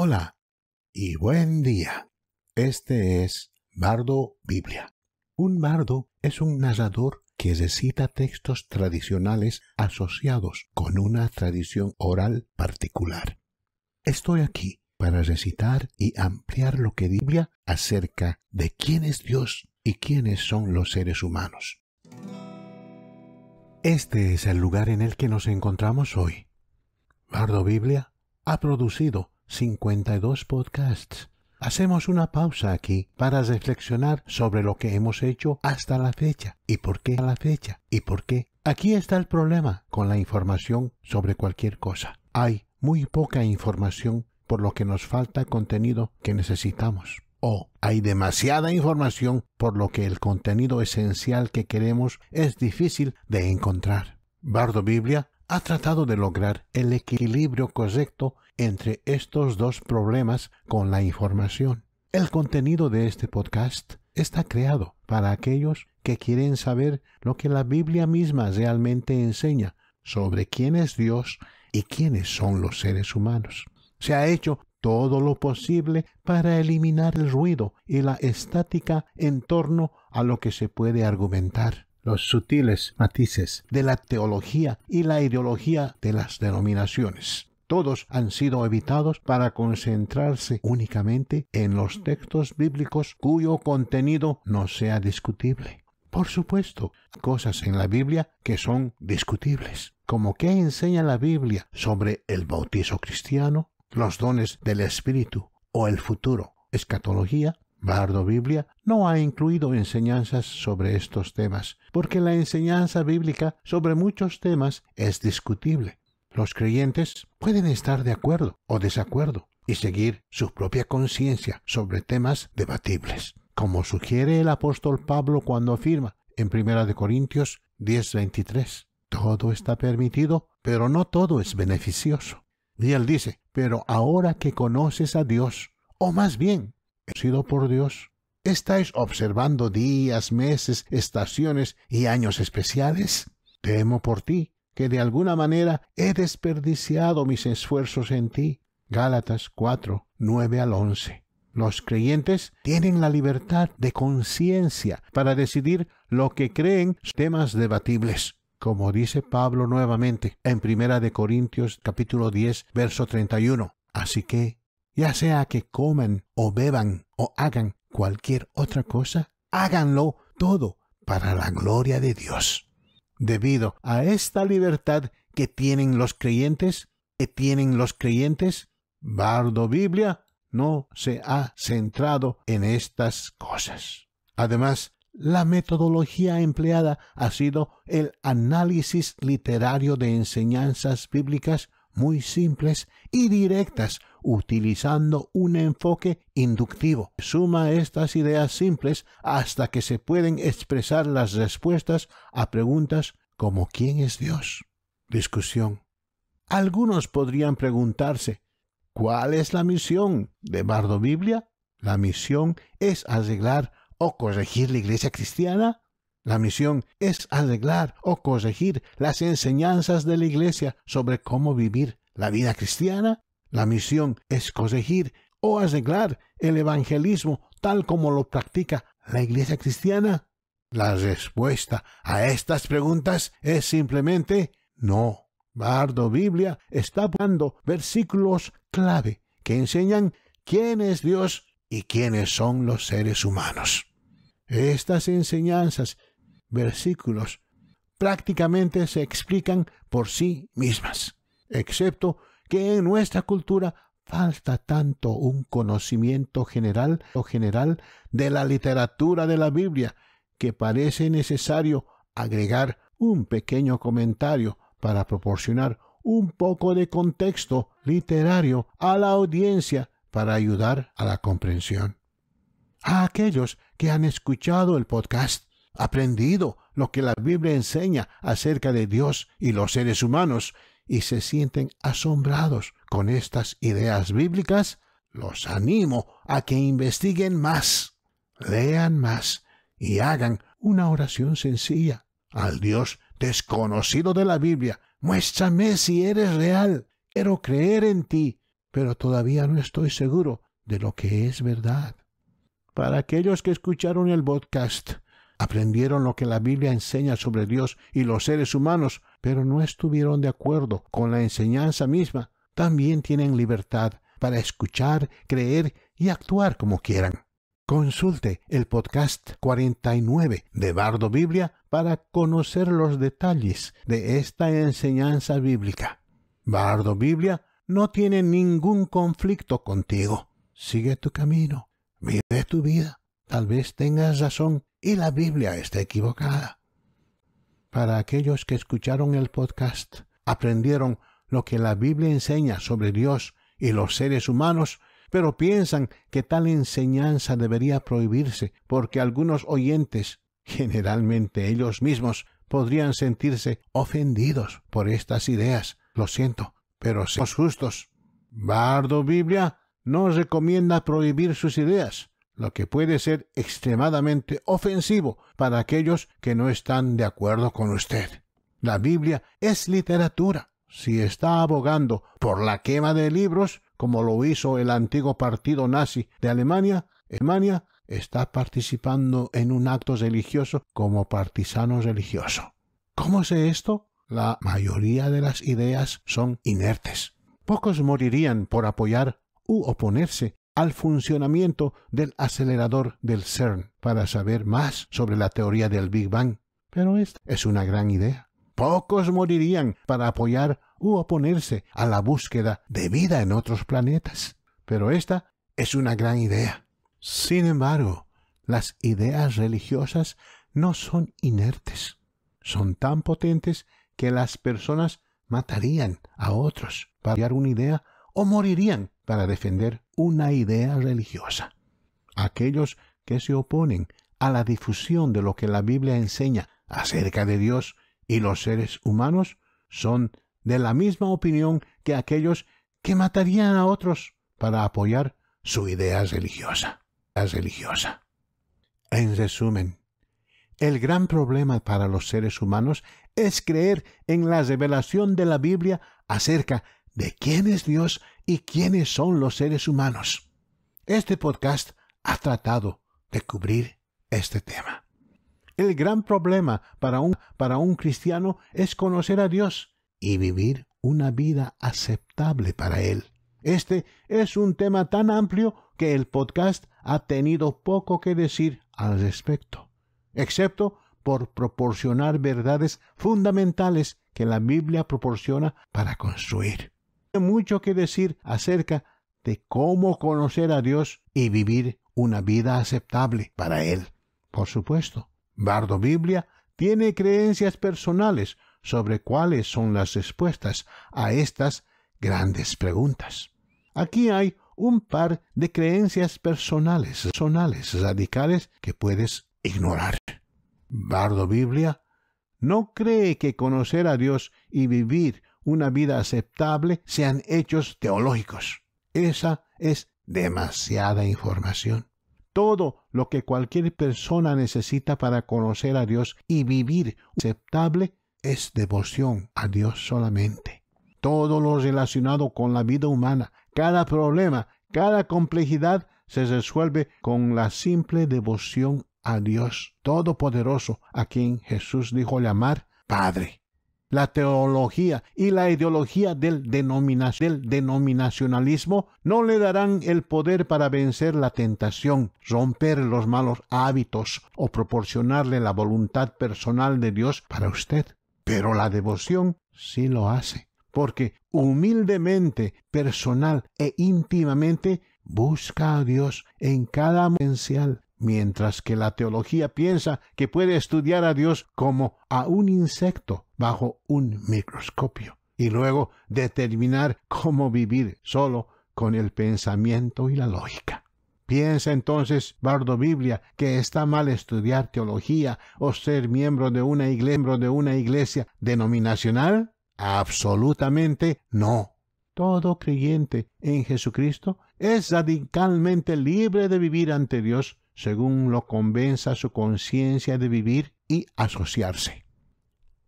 Hola y buen día. Este es Bardo Biblia. Un bardo es un narrador que recita textos tradicionales asociados con una tradición oral particular. Estoy aquí para recitar y ampliar lo que Biblia acerca de quién es Dios y quiénes son los seres humanos. Este es el lugar en el que nos encontramos hoy. Bardo Biblia ha producido 52 podcasts. Hacemos una pausa aquí para reflexionar sobre lo que hemos hecho hasta la fecha y por qué a la fecha y por qué. Aquí está el problema con la información sobre cualquier cosa. Hay muy poca información por lo que nos falta contenido que necesitamos. O hay demasiada información por lo que el contenido esencial que queremos es difícil de encontrar. Bardo Biblia ha tratado de lograr el equilibrio correcto entre estos dos problemas con la información. El contenido de este podcast está creado para aquellos que quieren saber lo que la Biblia misma realmente enseña sobre quién es Dios y quiénes son los seres humanos. Se ha hecho todo lo posible para eliminar el ruido y la estática en torno a lo que se puede argumentar los sutiles matices de la teología y la ideología de las denominaciones todos han sido evitados para concentrarse únicamente en los textos bíblicos cuyo contenido no sea discutible. Por supuesto, cosas en la Biblia que son discutibles, como qué enseña la Biblia sobre el bautizo cristiano, los dones del Espíritu o el futuro, escatología, Bardo Biblia no ha incluido enseñanzas sobre estos temas, porque la enseñanza bíblica sobre muchos temas es discutible los creyentes pueden estar de acuerdo o desacuerdo y seguir su propia conciencia sobre temas debatibles, como sugiere el apóstol Pablo cuando afirma en 1 Corintios 10:23, todo está permitido, pero no todo es beneficioso. Y él dice, pero ahora que conoces a Dios, o más bien, he sido por Dios, ¿estáis observando días, meses, estaciones y años especiales? Temo por ti que de alguna manera he desperdiciado mis esfuerzos en ti. Gálatas 4, 9 al 11. Los creyentes tienen la libertad de conciencia para decidir lo que creen temas debatibles. Como dice Pablo nuevamente en Primera de Corintios capítulo 10, verso 31. Así que, ya sea que coman o beban o hagan cualquier otra cosa, háganlo todo para la gloria de Dios debido a esta libertad que tienen los creyentes, que tienen los creyentes, Bardo Biblia no se ha centrado en estas cosas. Además, la metodología empleada ha sido el análisis literario de enseñanzas bíblicas muy simples y directas utilizando un enfoque inductivo. Suma estas ideas simples hasta que se pueden expresar las respuestas a preguntas como ¿quién es Dios? Discusión. Algunos podrían preguntarse, ¿cuál es la misión de Bardo Biblia? La misión es arreglar o corregir la iglesia cristiana la misión es arreglar o corregir las enseñanzas de la Iglesia sobre cómo vivir la vida cristiana. La misión es corregir o arreglar el evangelismo tal como lo practica la Iglesia cristiana. La respuesta a estas preguntas es simplemente no. Bardo Biblia está dando versículos clave que enseñan quién es Dios y quiénes son los seres humanos. Estas enseñanzas versículos prácticamente se explican por sí mismas, excepto que en nuestra cultura falta tanto un conocimiento general o general de la literatura de la Biblia que parece necesario agregar un pequeño comentario para proporcionar un poco de contexto literario a la audiencia para ayudar a la comprensión. A aquellos que han escuchado el podcast aprendido lo que la Biblia enseña acerca de Dios y los seres humanos y se sienten asombrados con estas ideas bíblicas, los animo a que investiguen más, lean más y hagan una oración sencilla al Dios desconocido de la Biblia. Muéstrame si eres real. Quiero creer en ti, pero todavía no estoy seguro de lo que es verdad. Para aquellos que escucharon el podcast, Aprendieron lo que la Biblia enseña sobre Dios y los seres humanos, pero no estuvieron de acuerdo con la enseñanza misma. También tienen libertad para escuchar, creer y actuar como quieran. Consulte el podcast 49 de Bardo Biblia para conocer los detalles de esta enseñanza bíblica. Bardo Biblia no tiene ningún conflicto contigo. Sigue tu camino, vive tu vida. Tal vez tengas razón y la Biblia está equivocada. Para aquellos que escucharon el podcast, aprendieron lo que la Biblia enseña sobre Dios y los seres humanos, pero piensan que tal enseñanza debería prohibirse porque algunos oyentes, generalmente ellos mismos, podrían sentirse ofendidos por estas ideas. Lo siento, pero seamos justos. Bardo Biblia no recomienda prohibir sus ideas, lo que puede ser extremadamente ofensivo para aquellos que no están de acuerdo con usted. La Biblia es literatura. Si está abogando por la quema de libros, como lo hizo el antiguo partido nazi de Alemania, Alemania está participando en un acto religioso como partisano religioso. ¿Cómo es esto? La mayoría de las ideas son inertes. Pocos morirían por apoyar u oponerse al funcionamiento del acelerador del CERN para saber más sobre la teoría del Big Bang. Pero esta es una gran idea. Pocos morirían para apoyar u oponerse a la búsqueda de vida en otros planetas. Pero esta es una gran idea. Sin embargo, las ideas religiosas no son inertes. Son tan potentes que las personas matarían a otros para apoyar una idea o morirían para defender una idea religiosa. Aquellos que se oponen a la difusión de lo que la Biblia enseña acerca de Dios y los seres humanos son de la misma opinión que aquellos que matarían a otros para apoyar su idea religiosa. religiosa. En resumen, el gran problema para los seres humanos es creer en la revelación de la Biblia acerca de quién es Dios y quiénes son los seres humanos. Este podcast ha tratado de cubrir este tema. El gran problema para un, para un cristiano es conocer a Dios y vivir una vida aceptable para Él. Este es un tema tan amplio que el podcast ha tenido poco que decir al respecto, excepto por proporcionar verdades fundamentales que la Biblia proporciona para construir mucho que decir acerca de cómo conocer a Dios y vivir una vida aceptable para Él. Por supuesto, Bardo Biblia tiene creencias personales sobre cuáles son las respuestas a estas grandes preguntas. Aquí hay un par de creencias personales, personales, radicales que puedes ignorar. Bardo Biblia no cree que conocer a Dios y vivir una vida aceptable sean hechos teológicos. Esa es demasiada información. Todo lo que cualquier persona necesita para conocer a Dios y vivir aceptable es devoción a Dios solamente. Todo lo relacionado con la vida humana, cada problema, cada complejidad se resuelve con la simple devoción a Dios Todopoderoso, a quien Jesús dijo llamar Padre la teología y la ideología del, denominacionalismo no le darán el poder para vencer la tentación, romper los malos hábitos o proporcionarle la voluntad personal de Dios para usted. Pero la devoción sí lo hace, porque humildemente, personal e íntimamente busca a Dios en cada potencial mientras que la teología piensa que puede estudiar a Dios como a un insecto bajo un microscopio y luego determinar cómo vivir solo con el pensamiento y la lógica. Piensa entonces, Bardo Biblia, que está mal estudiar teología o ser miembro de una iglesia, denominacional? Absolutamente no. Todo creyente en Jesucristo es radicalmente libre de vivir ante Dios según lo convenza su conciencia de vivir y asociarse.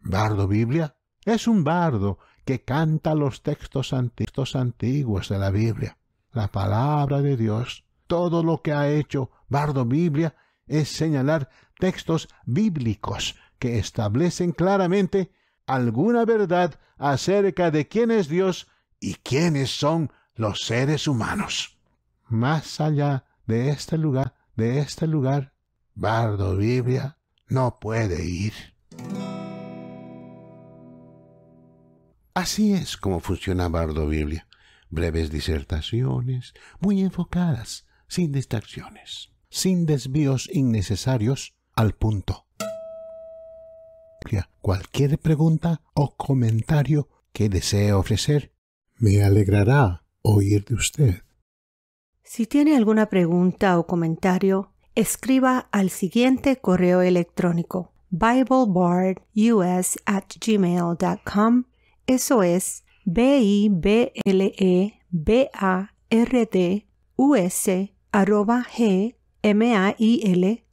Bardo Biblia es un bardo que canta los textos antiguos de la Biblia, la palabra de Dios. Todo lo que ha hecho Bardo Biblia es señalar textos bíblicos que establecen claramente alguna verdad acerca de quién es Dios y quiénes son los seres humanos. Más allá de este lugar de este lugar, Bardo Biblia no puede ir. Así es como funciona Bardo Biblia. Breves disertaciones, muy enfocadas, sin distracciones, sin desvíos innecesarios, al punto. Cualquier pregunta o comentario que desee ofrecer, me alegrará oír de usted. Si tiene alguna pregunta o comentario, escriba al siguiente correo electrónico BibleBardUS at gmail.com. Eso es b i b l e b e g m a i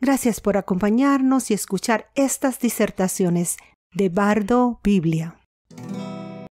Gracias por acompañarnos y escuchar estas disertaciones de Bardo Biblia.